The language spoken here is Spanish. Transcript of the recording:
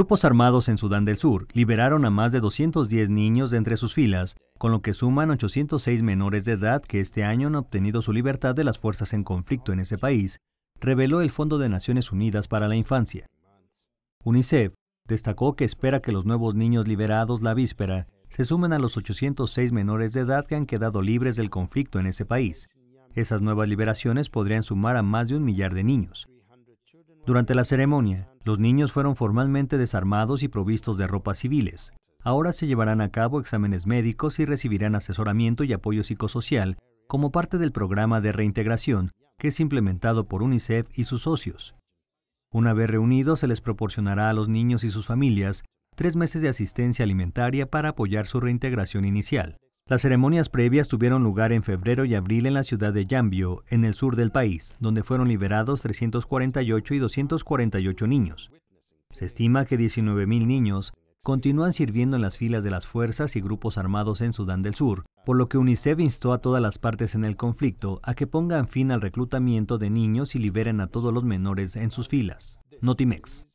Grupos armados en Sudán del Sur liberaron a más de 210 niños de entre sus filas, con lo que suman 806 menores de edad que este año han obtenido su libertad de las fuerzas en conflicto en ese país, reveló el Fondo de Naciones Unidas para la Infancia. UNICEF destacó que espera que los nuevos niños liberados la víspera se sumen a los 806 menores de edad que han quedado libres del conflicto en ese país. Esas nuevas liberaciones podrían sumar a más de un millar de niños. Durante la ceremonia, los niños fueron formalmente desarmados y provistos de ropas civiles. Ahora se llevarán a cabo exámenes médicos y recibirán asesoramiento y apoyo psicosocial como parte del programa de reintegración que es implementado por UNICEF y sus socios. Una vez reunidos, se les proporcionará a los niños y sus familias tres meses de asistencia alimentaria para apoyar su reintegración inicial. Las ceremonias previas tuvieron lugar en febrero y abril en la ciudad de Yambio, en el sur del país, donde fueron liberados 348 y 248 niños. Se estima que 19.000 niños continúan sirviendo en las filas de las fuerzas y grupos armados en Sudán del Sur, por lo que UNICEF instó a todas las partes en el conflicto a que pongan fin al reclutamiento de niños y liberen a todos los menores en sus filas. Notimex.